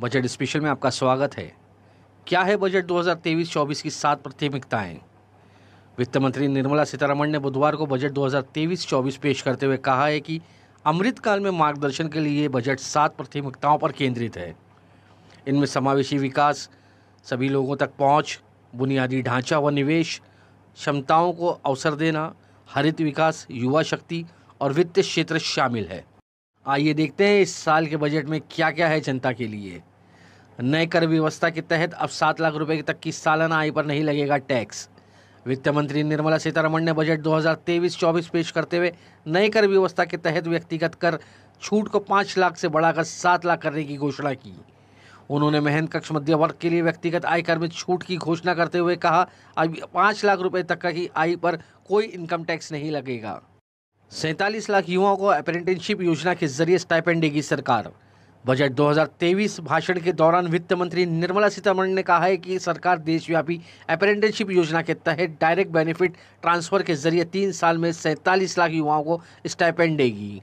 budget special में आपका स्वागत है क्या है बजट 2023-24 की सात प्राथमिकताएं वित्त मंत्री निर्मला सीतारमण ने बुधवार को बजट 2023-24 पेश करते हुए कहा है कि अमृतकाल में मार्गदर्शन के लिए बजट सात प्राथमिकताओं पर केंद्रित है इनमें समावेशी विकास सभी लोगों तक पहुंच, बुनियादी ढांचा व निवेश क्षमताओं को अवसर देना हरित विकास युवा शक्ति और वित्त क्षेत्र शामिल है आइए देखते हैं इस साल के बजट में क्या क्या है जनता के लिए नए कर व्यवस्था के तहत अब सात लाख रुपए तक की सालाना आय पर नहीं लगेगा टैक्स वित्त मंत्री निर्मला सीतारमण ने बजट 2023-24 पेश करते हुए नए कर व्यवस्था के तहत व्यक्तिगत कर छूट को पाँच लाख से बढ़ाकर सात लाख करने की घोषणा की उन्होंने मेहनत कक्ष मध्य वर्ग के लिए व्यक्तिगत आयकर में छूट की घोषणा करते हुए कहा अब पाँच लाख रुपये तक की आय पर कोई इनकम टैक्स नहीं लगेगा सैंतालीस लाख युवाओं को अप्रेंटिसशिप योजना के जरिए स्टाइपेंड देगी सरकार बजट 2023 भाषण के दौरान वित्त मंत्री निर्मला सीतारमण ने कहा है कि सरकार देशव्यापी अप्रेंटिसशिप योजना के तहत डायरेक्ट बेनिफिट ट्रांसफर के जरिए तीन साल में सैंतालीस लाख युवाओं को स्टाइपेंड देगी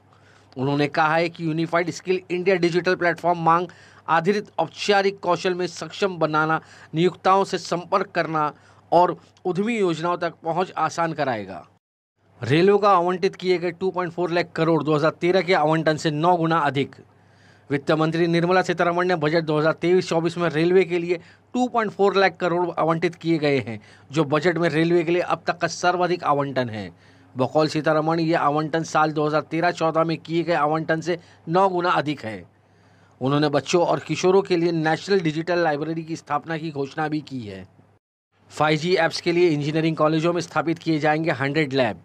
उन्होंने कहा है कि unified skill India digital platform मांग आधारित औपचारिक कौशल में सक्षम बनाना नियुक्ताओं से संपर्क करना और उद्यमी योजनाओं तक पहुंच आसान कराएगा रेलवे का आवंटित किए गए 2.4 लाख करोड़ 2013 के आवंटन से नौ गुना अधिक वित्त मंत्री निर्मला सीतारमण ने बजट 2023-24 में रेलवे के लिए 2.4 लाख करोड़ आवंटित किए गए हैं जो बजट में रेलवे के लिए अब तक का सर्वाधिक आवंटन है बकौल सीतारमण ये आवंटन साल 2013-14 में किए गए आवंटन से नौ गुना अधिक है उन्होंने बच्चों और किशोरों के लिए नेशनल डिजिटल लाइब्रेरी की स्थापना की घोषणा भी की है 5G एप्स के लिए इंजीनियरिंग कॉलेजों में स्थापित किए जाएंगे 100 लैब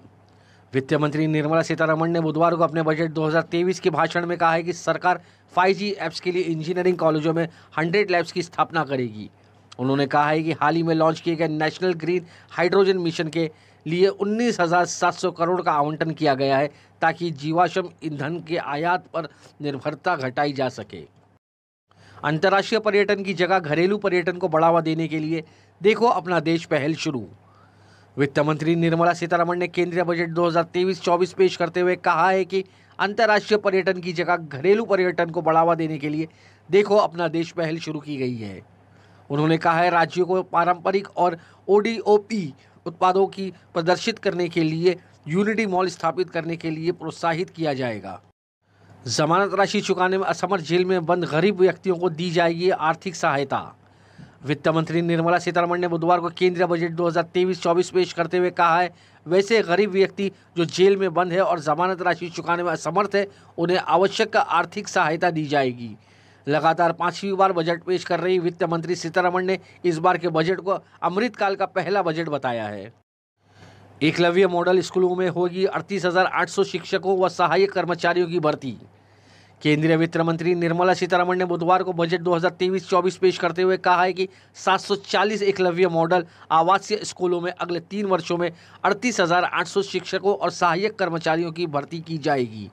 वित्त मंत्री निर्मला सीतारमण ने बुधवार को अपने बजट 2023 के भाषण में कहा है कि सरकार 5G एप्स के लिए इंजीनियरिंग कॉलेजों में 100 लैब्स की स्थापना करेगी उन्होंने कहा है कि हाल ही में लॉन्च किए गए नेशनल ग्रीन हाइड्रोजन मिशन के लिए 19,700 करोड़ का आवंटन किया गया है ताकि जीवाश्म ईंधन के आयात पर निर्भरता घटाई जा सके अंतर्राष्ट्रीय पर्यटन की जगह घरेलू पर्यटन को बढ़ावा देने के लिए देखो अपना देश पहल शुरू वित्त मंत्री निर्मला सीतारमण ने केंद्रीय बजट 2023-24 पेश करते हुए कहा है कि अंतर्राष्ट्रीय पर्यटन की जगह घरेलू पर्यटन को बढ़ावा देने के लिए देखो अपना देश पहल शुरू की गई है उन्होंने कहा है राज्यों को पारंपरिक और ओडीओपी उत्पादों की प्रदर्शित करने के लिए यूनिटी मॉल स्थापित करने के लिए प्रोत्साहित किया जाएगा जमानत राशि चुकाने में असमर्थ जेल में बंद गरीब व्यक्तियों को दी जाएगी आर्थिक सहायता वित्त मंत्री निर्मला सीतारमण ने बुधवार को केंद्रीय बजट 2023-24 पेश करते हुए कहा है वैसे गरीब व्यक्ति जो जेल में बंद है और जमानत राशि चुकाने में असमर्थ है उन्हें आवश्यक आर्थिक सहायता दी जाएगी लगातार पांचवी बार बजट पेश कर रही वित्त मंत्री सीतारमण ने इस बार के बजट को अमृतकाल का पहला बजट बताया है एकलव्य मॉडल स्कूलों में होगी अड़तीस शिक्षकों व सहायक कर्मचारियों की भर्ती केंद्रीय वित्त मंत्री निर्मला सीतारमण ने बुधवार को बजट 2023-24 पेश करते हुए कहा है कि 740 एकलव्य मॉडल आवासीय स्कूलों में अगले तीन वर्षों में 38,800 शिक्षकों और सहायक कर्मचारियों की भर्ती की जाएगी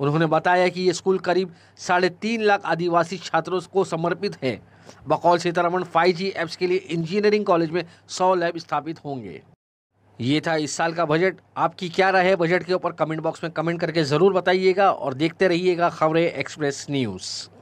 उन्होंने बताया कि ये स्कूल करीब साढ़े तीन लाख आदिवासी छात्रों को समर्पित हैं बकौल सीतारमण जी एप्स के लिए इंजीनियरिंग कॉलेज में सौ लैब स्थापित होंगे ये था इस साल का बजट आपकी क्या राय है बजट के ऊपर कमेंट बॉक्स में कमेंट करके ज़रूर बताइएगा और देखते रहिएगा खबरें एक्सप्रेस न्यूज़